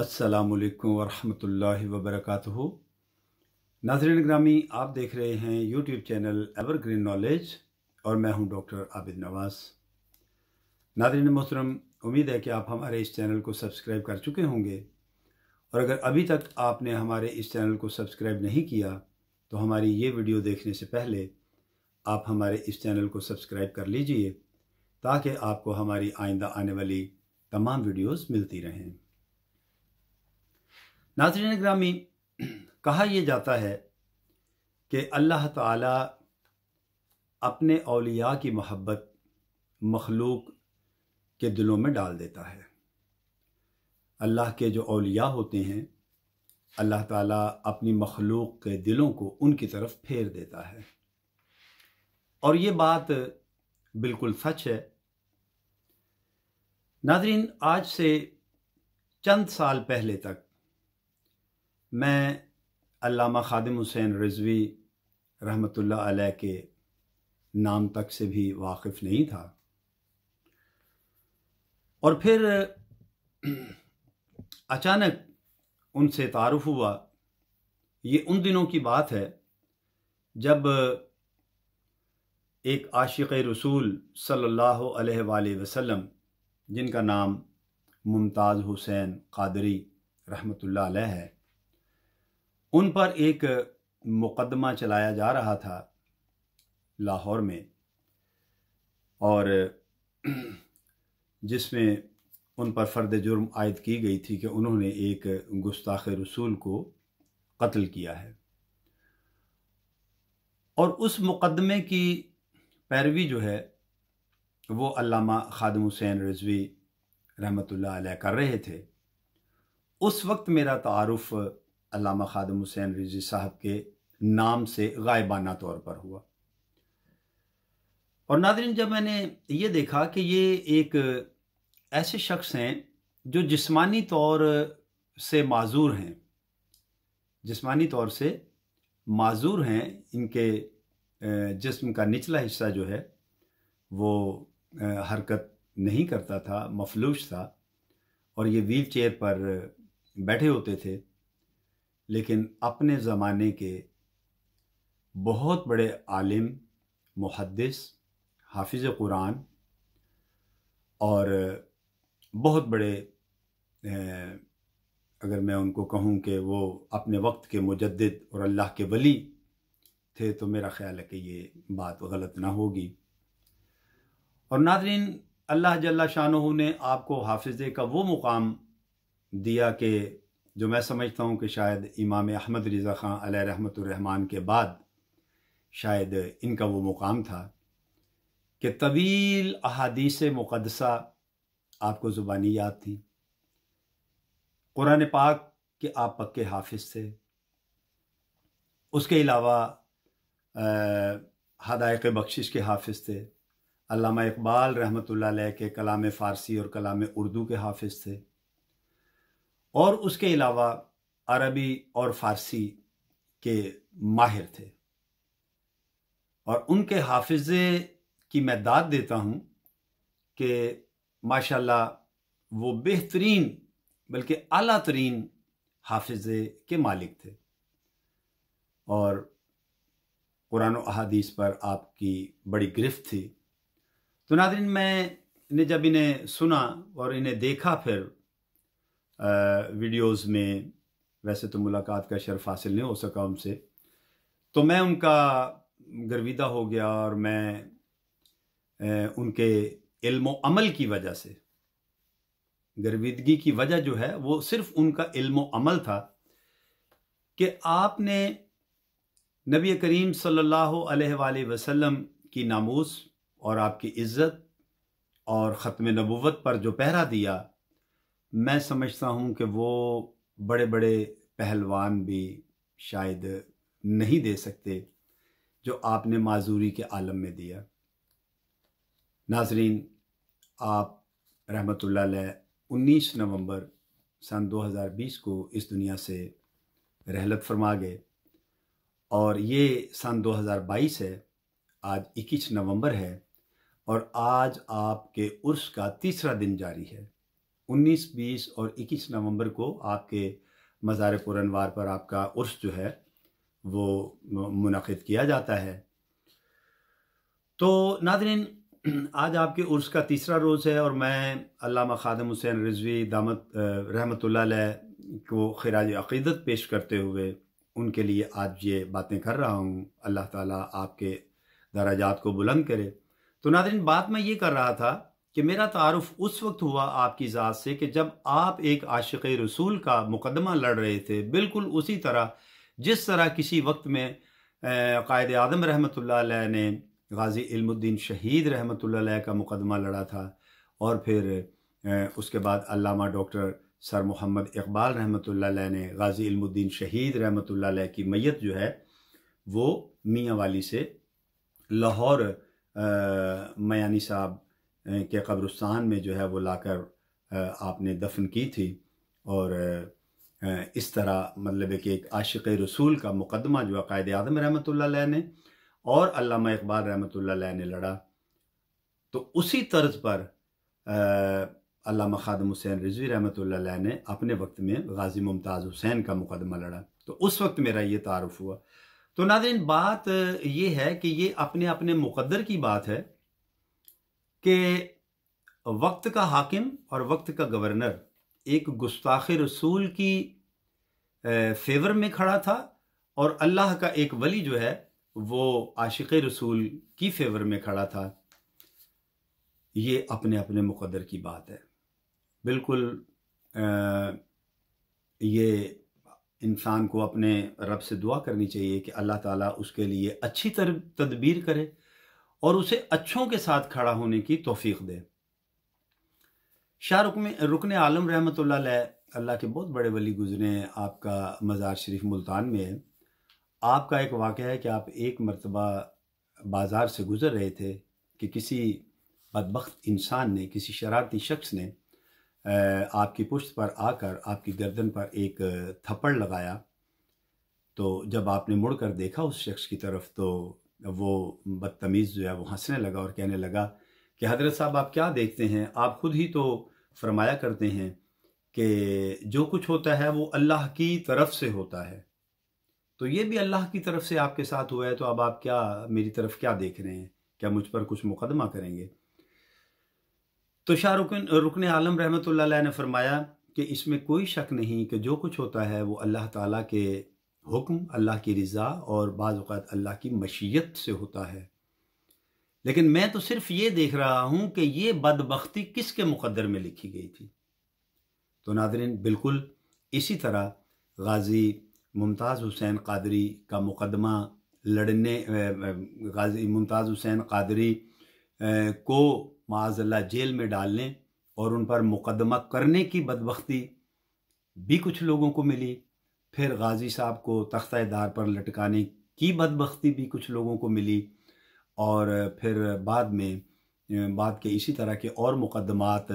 असलकम वरहमल वबरक नाजरन ग्रामी आप देख रहे हैं यूट्यूब चैनल एवरग्रीन नॉलेज और मैं हूं डॉक्टर आबिद नवाज नाजरन मोहतरम उम्मीद है कि आप हमारे इस चैनल को सब्सक्राइब कर चुके होंगे और अगर अभी तक आपने हमारे इस चैनल को सब्सक्राइब नहीं किया तो हमारी ये वीडियो देखने से पहले आप हमारे इस चैनल को सब्सक्राइब कर लीजिए ताकि आपको हमारी आइंदा आने वाली तमाम वीडियोज़ मिलती रहें नाजरन ग्रामी कहा यह जाता है कि अल्लाह ताला अपने अलिया की मोहब्बत मखलूक के दिलों में डाल देता है अल्लाह के जो अलिया होते हैं अल्लाह ताला अपनी मखलूक के दिलों को उनकी तरफ फेर देता है और ये बात बिल्कुल सच है नाजरीन आज से चंद साल पहले तक मैं अल्लामा ख़ादम हुसैन रिजवी रहमतुल्लाह अलैह के नाम तक से भी वाकिफ़ नहीं था और फिर अचानक उनसे तारुफ हुआ ये उन दिनों की बात है जब एक आशिक रसूल सल्लल्लाहु अलैहि वसल्लम जिनका नाम मुमताज़ हुसैन कादरी रहमतुल्लाह अलैह है उन पर एक मुकदमा चलाया जा रहा था लाहौर में और जिसमें उन पर फ़र्द जुर्म आयद की गई थी कि उन्होंने एक गुस्ताख रसूल को कत्ल किया है और उस मुकदमे की पैरवी जो है वो अल्लामा खादम हुसैन रजवी रहमतुल्लाह अलैह कर रहे थे उस वक्त मेरा तारफ़ अलामा खादम हुसैन रिजी साहब के नाम से गायबाना तौर पर हुआ और नादरीन जब मैंने ये देखा कि ये एक ऐसे शख्स हैं जो जिस्मानी तौर से माजूर हैं जिस्मानी तौर से माजूर हैं इनके जिस्म का निचला हिस्सा जो है वो हरकत नहीं करता था मफलूज था और ये व्हील चेयर पर बैठे होते थे लेकिन अपने ज़माने के बहुत बड़े आलिम मुहदस हाफिज़ कुरान और बहुत बड़े अगर मैं उनको कहूँ कि वो अपने वक्त के मुजद और अल्लाह के वली थे तो मेरा ख़्याल है कि ये बात गलत ना होगी और नादरीन अल्लाह जल्ला शाह ने आपको हाफिज़े का वो मुकाम दिया कि जो मैं समझता हूँ कि शायद इमाम अहमद रज़ा ख़ान रहमतरहमान के बाद शायद इनका वो मुकाम था कि तवील अहादीस मुक़दसा आपको ज़ुबानी याद थी कुरान पाक के आप पक्के हाफिज थे उसके अलावा हदायक बख्शिश के हाफिज थे अलामा इकबाल रहमत के कलाम फ़ारसी और कलाम उर्दू के हाफिज थे और उसके अलावा अरबी और फारसी के माहिर थे और उनके हाफिज़े की मैं दाद देता हूँ कि माशाल्लाह वो बेहतरीन बल्कि अला तरीन हाफिज़े के मालिक थे और कुरान अहादीस पर आपकी बड़ी गिरफ्त थी तो नादिन मैं ने जब इन्हें सुना और इन्हें देखा फिर वीडियोस में वैसे तो मुलाकात का शर्फ हासिल नहीं हो सका उनसे तो मैं उनका गर्विदा हो गया और मैं उनके इल्म अमल की वजह से गर्विदगी की वजह जो है वो सिर्फ उनका इल्म अमल था कि आपने नबी करीम सल्लल्लाहु अलैहि वसल्लम की नामूस और आपकी इज़्ज़त और ख़त्म नबूवत पर जो पहरा दिया मैं समझता हूँ कि वो बड़े बड़े पहलवान भी शायद नहीं दे सकते जो आपने माजूरी के आलम में दिया नाजरीन आप रहमत उन्नीस नवंबर सन 2020 को इस दुनिया से रहलत फरमा गए और ये सन 2022 है आज 21 नवंबर है और आज आपके उर्स का तीसरा दिन जारी है उन्नीस बीस और इक्कीस नवंबर को आपके मज़ार पुरनवार पर आपका उर्स जो है वो मुनद किया जाता है तो नादरीन आज आपके उर्स का तीसरा रोज़ है और मैं अलामा खादम हुसैन रिजवी दामत रहमत को खराज अकीदत पेश करते हुए उनके लिए आज ये बातें कर रहा हूँ अल्लाह ताला आपके दराजात को बुलंद करे तो नादरीन बात मैं ये कर रहा था कि मेरा तारफ़ उस वक्त हुआ आपकी ज़ात से कि जब आप एक आशिक रसूल का मुकदमा लड़ रहे थे बिल्कुल उसी तरह जिस तरह किसी वक्त में कायद आदम रहमत ने गाज़ी इल्मुद्दीन शहीद रहमत का मुकदमा लड़ा था और फिर उसके बाद अल्लामा डॉक्टर सर मोहम्मद इकबाल रहमत ने गाज़ी इल्मुद्दीन शहीद रहमत की मैत जो है वो मियाँ वाली से लाहौर मयानी साहब के कब्रस्तान में जो है वो लाकर आपने दफन की थी और इस तरह मतलब कि एक आशिक रसूल का मुकदमा जो अकायद आदम रहमत ने और अल्लामा इकबाल रहमत ने लड़ा तो उसी तर्ज पर अल्लामा खादम हुसैन रिजवी रहमत ने अपने वक्त में गाजी मुमताज़ हुसैन का मुकदमा लड़ा तो उस वक्त मेरा ये तारफ़ हुआ तो नादिन बात ये है कि ये अपने अपने मुकदर की बात है कि वक्त का हाकिम और वक्त का गवर्नर एक गुस्ताख रसूल की फेवर में खड़ा था और अल्लाह का एक वली जो है वो आशिक रसूल की फेवर में खड़ा था ये अपने अपने मुकदर की बात है बिल्कुल आ, ये इंसान को अपने रब से दुआ करनी चाहिए कि अल्लाह ताला उसके लिए अच्छी तदबीर करे और उसे अच्छों के साथ खड़ा होने की तोफीक दे शाह रुकन रुकन आलम रहमत अल्लाह के बहुत बड़े वली गुजरे हैं आपका मज़ार शरीफ मुल्तान में है आपका एक वाक़ है कि आप एक मरतबा बाज़ार से गुज़र रहे थे कि किसी बदबक इंसान ने किसी शरारती शख्स ने आपकी पुश्त पर आकर आपकी गर्दन पर एक थप्पड़ लगाया तो जब आपने मुड़ कर देखा उस शख्स की तरफ तो वो बदतमीज़ जो है वो हंसने लगा और कहने लगा कि हजरत साहब आप क्या देखते हैं आप खुद ही तो फरमाया करते हैं कि जो कुछ होता है वो अल्लाह की तरफ से होता है तो ये भी अल्लाह की तरफ से आपके साथ हुआ है तो अब आप क्या मेरी तरफ क्या देख रहे हैं क्या मुझ पर कुछ मुकदमा करेंगे तो शाह रुकन रुकन आलम रहमत ने फरमाया कि इसमें कोई शक नहीं कि जो कुछ होता है वो अल्लाह ताला के हुक्म अल्लाह की रज़ा और बाज़ात अल्लाह की मशीयत से होता है लेकिन मैं तो सिर्फ ये देख रहा हूँ कि ये बदबख्ती किसके मुकदर में लिखी गई थी तो नादरीन बिल्कुल इसी तरह गाज़ी मुमताज़ हुसैन कादरी का मुकदमा लड़ने गाज़ी मुमताज़ हुसैन कादरी को माजल्ला जेल में डालने और उन पर मुकदमा करने की बदबख्ती भी कुछ लोगों को मिली फिर गाजी साहब को तख्ता दार पर लटकाने की बदबख्ती भी कुछ लोगों को मिली और फिर बाद में बाद के इसी तरह के और मुकदमात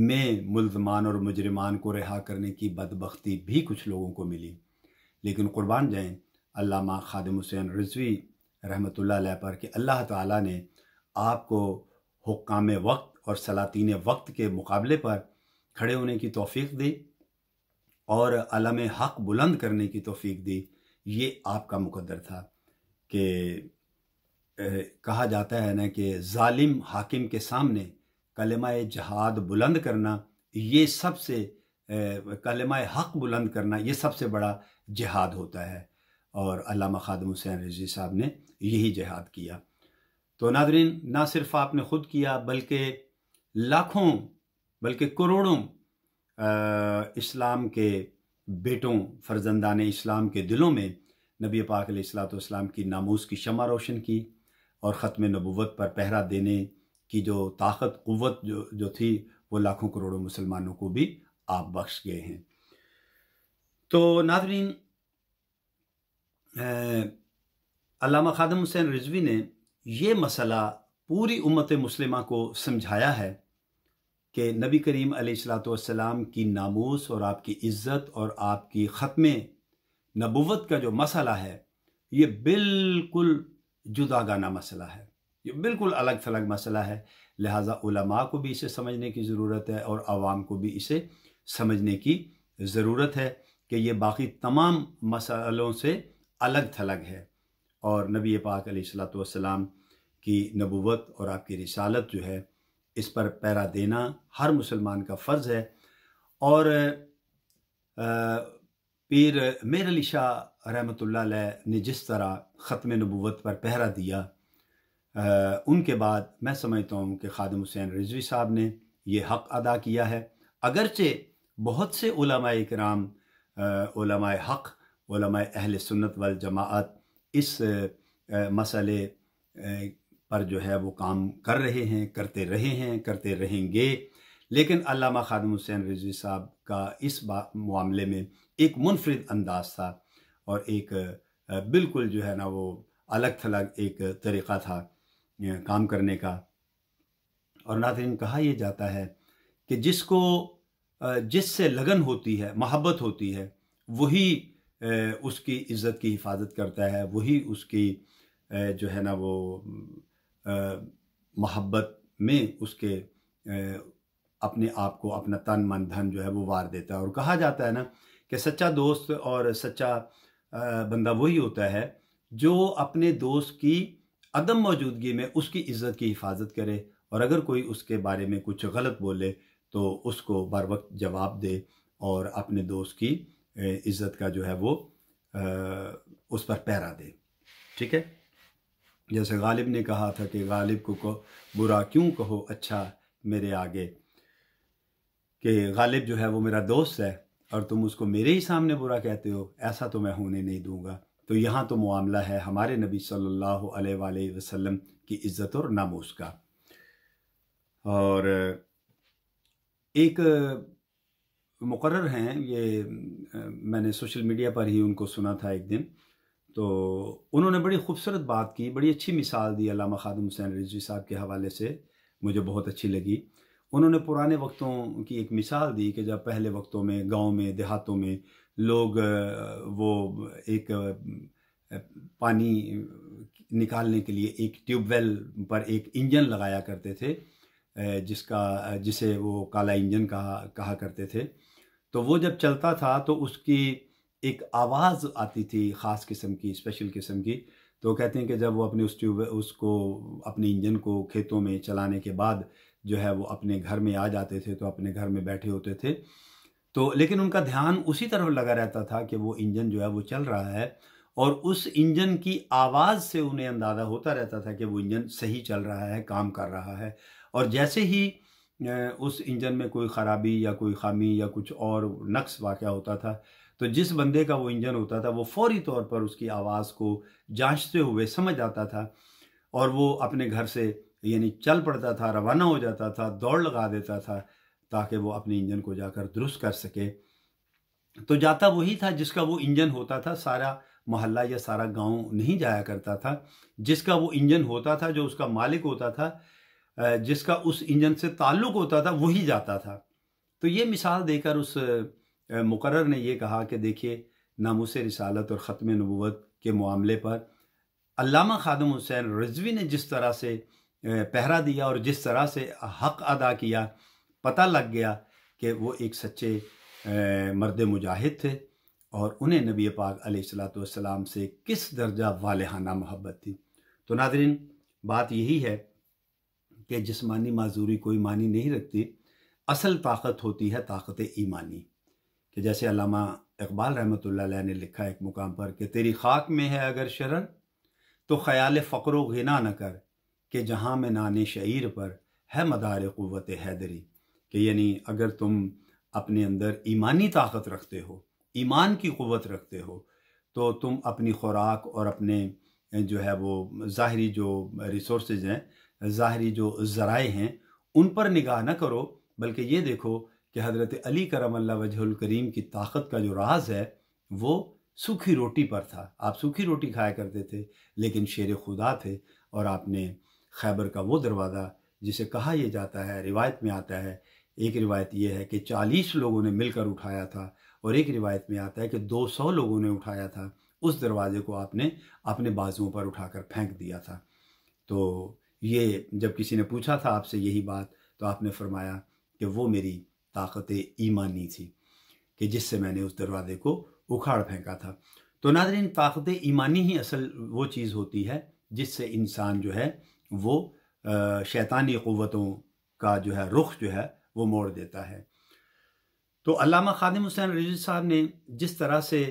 में मुलजमान और मुजरमान को रिहा करने की बदबख्ती भी कुछ लोगों को मिली लेकिन क़ुरबान जाएँ अल्लामा ख़ादम हुसैन रजवी रहमत ला पर कि अल्लाह ताला ने आपको हुक्काम वक्त और सलातीन वक्त के मुकाबले पर खड़े होने की तोफ़ी दी और अलम हक बुलंद करने की तोफीक दी ये आपका मुकदर था कि कहा जाता है ना कि जालिम हाकिम के सामने कलमा जहाद बुलंद करना ये सबसे कलमा हक बुलंद करना ये सबसे बड़ा जहाद होता है और अलामा खादम हुसैन रजी साहब ने यही जहाद किया तो नादरीन ना सिर्फ आपने ख़ुद किया बल्कि लाखों बल्कि करोड़ों इस्लाम के बेटों ने इस्लाम के दिलों में नबी पाक सलाम की नामोज़ की शमा रोशन की और ख़त्म नबूत पर पहरा देने की जो ताकत क़वत जो जो थी वो लाखों करोड़ों मुसलमानों को भी आप बख्श गए हैं तो नादरीन अलामा ख़ादम हुसैन रिजवी ने ये मसला पूरी उम्मत मुसलिमा को समझाया है कि नबी करीम सलाम की नामूस और आपकी इज़्ज़त और आपकी ख़त्म नबूत का जो मसला है ये बिल्कुल जुदागाना मसला है ये बिल्कुल अलग थलग मसला है लिहाजा उलमा को भी इसे समझने की ज़रूरत है और आवाम को भी इसे समझने की ज़रूरत है कि ये बाकी तमाम मसलों से अलग थलग है और नबी पाक सलाम की नबूत और आपकी रिसालत जो है इस पर पैरा देना हर मुसलमान का फ़र्ज़ है और पीर मेर अली शाह रहमत ने जिस तरह ख़त्म नबूत पर पहरा दिया आ, उनके बाद मैं समझता हूँ कि खादम हुसैन रिजवी साहब ने ये हक़ अदा किया है अगरचे बहुत से कराम हक़ अहल सुन्नत वल जमात इस मसले पर जो है वो काम कर रहे हैं करते रहे हैं करते रहेंगे लेकिन अलामा खादम हुसैन रिजवी साहब का इस मामले में एक मुनफरद अंदाज था और एक बिल्कुल जो है ना वो अलग थलग एक तरीक़ा था काम करने का और नादरीन कहा यह जाता है कि जिसको जिससे लगन होती है मोहब्बत होती है वही उसकी इज़्ज़त की हिफाजत करता है वही उसकी जो है ना वो मोहब्बत में उसके अपने आप को अपना तन मन धन जो है वो वार देता है और कहा जाता है ना कि सच्चा दोस्त और सच्चा बंदा वही होता है जो अपने दोस्त की अदम मौजूदगी में उसकी इज्जत की हिफाजत करे और अगर कोई उसके बारे में कुछ गलत बोले तो उसको बर वक्त जवाब दे और अपने दोस्त की इज्जत का जो है वो उस पर पहरा दे ठीक है जैसे गालिब ने कहा था कि गालिब को, को बुरा क्यों कहो अच्छा मेरे आगे कि गालिब जो है वो मेरा दोस्त है और तुम उसको मेरे ही सामने बुरा कहते हो ऐसा तो मैं होने नहीं दूंगा तो यहाँ तो मामला है हमारे नबी सल्लल्लाहु अलैहि वसल्लम की इज़्ज़त और नामोस का और एक मुकर हैं ये मैंने सोशल मीडिया पर ही उनको सुना था एक दिन तो उन्होंने बड़ी खूबसूरत बात की बड़ी अच्छी मिसाल दी अलामा खादम हुसैन रिजवी साहब के हवाले से मुझे बहुत अच्छी लगी उन्होंने पुराने वक्तों की एक मिसाल दी कि जब पहले वक्तों में गांव में देहातों में लोग वो एक पानी निकालने के लिए एक ट्यूबवेल पर एक इंजन लगाया करते थे जिसका जिसे वो काला इंजन कहा कहा करते थे तो वो जब चलता था तो उसकी एक आवाज़ आती थी ख़ास किस्म की स्पेशल किस्म की तो कहते हैं कि जब वो अपने उस ट्यूब उसको अपने इंजन को खेतों में चलाने के बाद जो है वो अपने घर में आ जाते थे तो अपने घर में बैठे होते थे तो लेकिन उनका ध्यान उसी तरफ लगा रहता था कि वो इंजन जो है वो चल रहा है और उस इंजन की आवाज़ से उन्हें अंदाज़ा होता रहता था कि वो इंजन सही चल रहा है काम कर रहा है और जैसे ही उस इंजन में कोई ख़राबी या कोई खामी या कुछ और नक्स वाक़ होता था तो जिस बंदे का वो इंजन होता था वो फौरी तौर पर उसकी आवाज़ को जांचते हुए समझ आता था और वो अपने घर से यानी चल पड़ता था रवाना हो जाता था दौड़ लगा देता था ताकि वो अपने इंजन को जाकर दुरुस्त कर सके तो जाता वही था जिसका वो इंजन होता था सारा मोहल्ला या सारा गांव नहीं जाया करता था जिसका वो इंजन होता था जो उसका मालिक होता था जिसका उस इंजन से ताल्लुक होता था वही जाता था तो ये मिसाल देकर उस मुकर ने यह कहा कि देखिए नामोस रिसालत और ख़त्म नबूत के मामले पर अलामा खादम हुसैन रजवी ने जिस तरह से पहरा दिया और जिस तरह से हक अदा किया पता लग गया कि वो एक सच्चे मर्द मुजाहिद थे और उन्हें नबी पाक सलाम से किस दर्जा वालहाना मोहब्बत थी तो नादरीन बात यही है कि जिसमानी माजूरी कोई मानी नहीं रखती असल ताकत होती है ताकत ईमानी कि जैसे अलामा इकबाल रहमत ने लिखा एक मुकाम पर कि तेरी खाक में है अगर शरर तो ख्याल फ़क्र घिना न कर कि जहाँ में नान शहीर पर है मदार क़वत हैदरी कि यानी अगर तुम अपने अंदर ईमानी ताकत रखते हो ईमान की क़वत रखते हो तो तुम अपनी खुराक और अपने जो है वो ज़ाहरी जो रिसोर्स हैं ज़ाहरी जो ज़राए हैं उन पर निगाह न करो बल्कि ये देखो कि हज़रत अली करम वजहुल करीम की ताकत का जो राज है वो सूखी रोटी पर था आप सूखी रोटी खाया करते थे लेकिन शेर खुदा थे और आपने खैबर का वो दरवाज़ा जिसे कहा यह जाता है रिवायत में आता है एक रिवायत यह है कि चालीस लोगों ने मिलकर उठाया था और एक रिवायत में आता है कि दो सौ लोगों ने उठाया था उस दरवाज़े को आपने अपने बाजुओं पर उठाकर फेंक दिया था तो ये जब किसी ने पूछा था आपसे यही बात तो आपने फरमाया कि वो मेरी ताकत ईमानी थी कि जिससे मैंने उस दरवाज़े को उखाड़ फेंका था तो नादरीन ताकत ईमानी ही असल वो चीज़ होती है जिससे इंसान जो है वो शैतानी क़वतों का जो है रुख जो है वो मोड़ देता है तो अलामा खादिम हुसैन रजी साहब ने जिस तरह से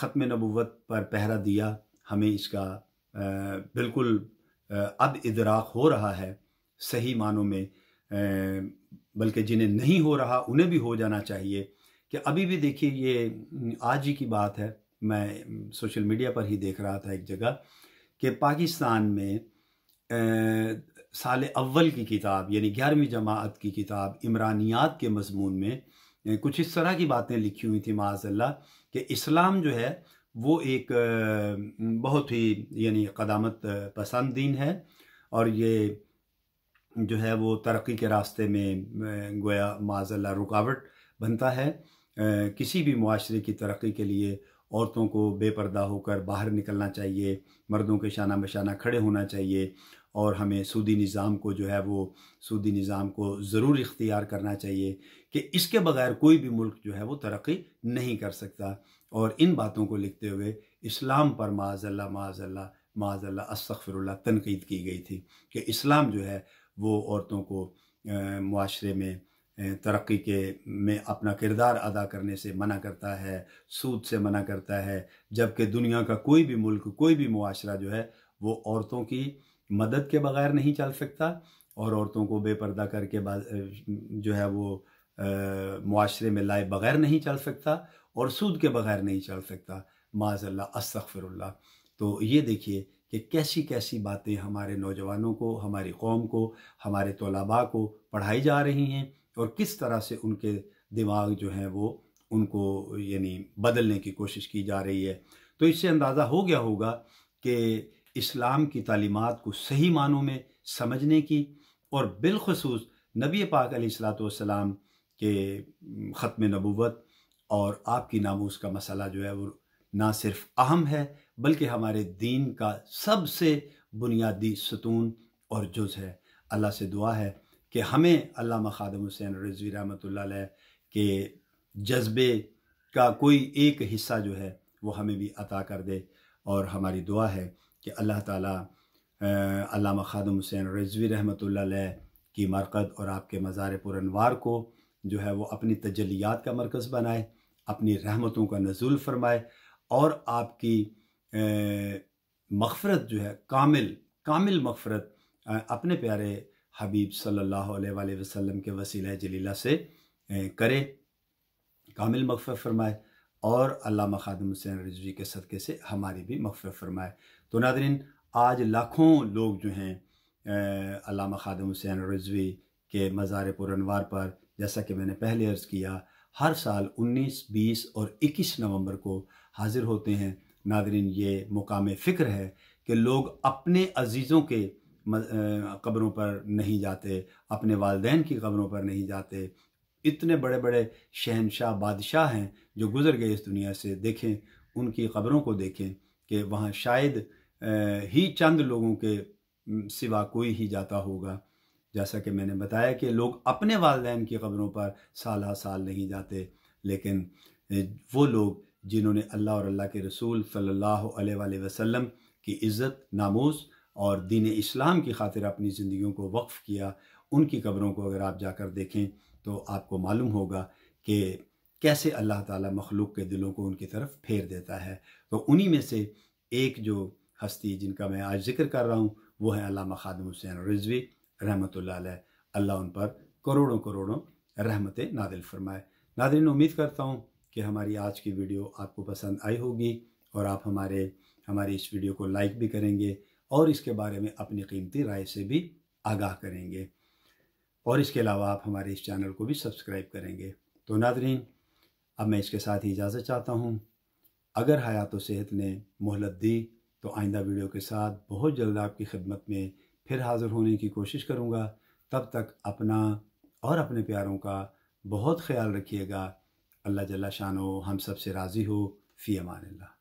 ख़त्म नबूत पर पहरा दिया हमें इसका बिल्कुल अब इदराक हो रहा है सही मानों में बल्कि जिन्हें नहीं हो रहा उन्हें भी हो जाना चाहिए कि अभी भी देखिए ये आज ही की बात है मैं सोशल मीडिया पर ही देख रहा था एक जगह कि पाकिस्तान में साल अव्वल की किताब यानी ग्यारहवीं जमात की किताब इमरानियात के मजमून में कुछ इस तरह की बातें लिखी हुई थी माजल्ला कि इस्लाम जो है वो एक बहुत ही यानी कदामत पसंद दीन है और ये जो है वो तरक्की के रास्ते में गोया माजल्ला रुकावट बनता है किसी भी माशरे की तरक्की के लिए औरतों को बेपर्दा होकर बाहर निकलना चाहिए मर्दों के शाना बशाना खड़े होना चाहिए और हमें सूदी निज़ाम को जो है वो सूदी निज़ाम को ज़रूर इख्तियार करना चाहिए कि इसके बगैर कोई भी मुल्क जो है वो तरक्की नहीं कर सकता और इन बातों को लिखते हुए इस्लाम पर माजल्ला माजल्ला माजल्ला असफ़रल्ला तनकीद की गई थी कि इस्लाम जो है वो औरतों को माशरे में तरक्की के में अपना किरदार अदा करने से मना करता है सूद से मना करता है जबकि दुनिया का कोई भी मुल्क कोई भी मुआशरा जो है वो औरतों की मदद के बगैर नहीं चल सकता और औरतों को बेपर्दा करके जो है वो माशरे में लाए बगैर नहीं चल सकता और सूद के बगैर नहीं चल सकता माजल्ला असफ़िरल्ला तो ये देखिए कि कैसी कैसी बातें हमारे नौजवानों को हमारी कौम को हमारे तलबा को पढ़ाई जा रही हैं और किस तरह से उनके दिमाग जो हैं वो उनको यानी बदलने की कोशिश की जा रही है तो इससे अंदाज़ा हो गया होगा कि इस्लाम की तालीमत को सही मानों में समझने की और बिलखसूस नबी पाक के ख़त्म नबूत और आपकी नामोज का मसला जो है वो ना सिर्फ अहम है बल्कि हमारे दीन का सबसे बुनियादी सतून और जुज है अल्लाह से दुआ है कि हमें अल्लाह ख़ादम हुसैन रजवी रहमत के जज्बे का कोई एक हिस्सा जो है वो हमें भी अता कर दे और हमारी दुआ है कि अल्लाह ताला अल्लाह ख़ादम हुसैन रजवी रहमत की मरकज़ और आपके मज़ार पुरनवार को जो है वो अपनी तजलियात का मरकज़ बनाए अपनी रहमतों का नजूल फरमाए और आपकी मफफरत जो है कामिल कामिल मफफरत अपने प्यारे हबीब सल्लल्लाहु अलैहि वसल्लम के वसीला जलीला से करे कामिल मकफ़ फरमाए और अल्लाह ख़ादम हुसैन रजवी के सदक़े से हमारी भी मकफ़ फरमाए तो नादरीन आज लाखों लोग जो हैं अल्लाह ख़ादम हुसैन रजवी के मज़ार पुरनवार पर जैसा कि मैंने पहले अर्ज़ किया हर साल 19, 20 और 21 नवंबर को हाजिर होते हैं नादरीन ये मुकाम फ़िक्र है कि लोग अपने अजीज़ों के कब्रों पर नहीं जाते अपने वालदेन की कब्रों पर नहीं जाते इतने बड़े बड़े शहनशाह बादशाह हैं जो गुज़र गए इस दुनिया से देखें उनकी खबरों को देखें कि वहाँ शायद ही चंद लोगों के सिवा कोई ही जाता होगा जैसा कि मैंने बताया कि लोग अपने वालदेन की खबरों पर साल साल नहीं जाते लेकिन वो लोग जिन्होंने अल्लाह और अल्लाह के रसूल सल्ला अलैहि की इज़्ज़त नामोज़ और दीन इस्लाम की खातिर अपनी ज़िंदगियों को वक्फ़ किया उनकी ख़बरों को अगर आप जाकर देखें तो आपको मालूम होगा कि कैसे अल्लाह ताला मखलूक के दिलों को उनकी तरफ फेर देता है तो उन्हीं में से एक जो हस्ती जिनका मैं आज जिक्र कर रहा हूँ वो है अलामा खादम हुसैन रिजवी रहमत अल्लाह उन पर करोड़ों करोड़ों रहमत नादिल फरमाए नादरीन उम्मीद करता हूँ कि हमारी आज की वीडियो आपको पसंद आई होगी और आप हमारे हमारी इस वीडियो को लाइक भी करेंगे और इसके बारे में अपनी कीमती राय से भी आगाह करेंगे और इसके अलावा आप हमारे इस चैनल को भी सब्सक्राइब करेंगे तो नादरीन अब मैं इसके साथ ही इजाज़त चाहता हूँ अगर हयात सेहत ने मोहलत दी तो आइंदा वीडियो के साथ बहुत जल्द आपकी खिदमत में फिर हाज़िर होने की कोशिश करूँगा तब तक अपना और अपने प्यारों का बहुत ख्याल रखिएगा अल्लाह जल्ला शान हो हम सब से राज़ी हो फ़ी अमान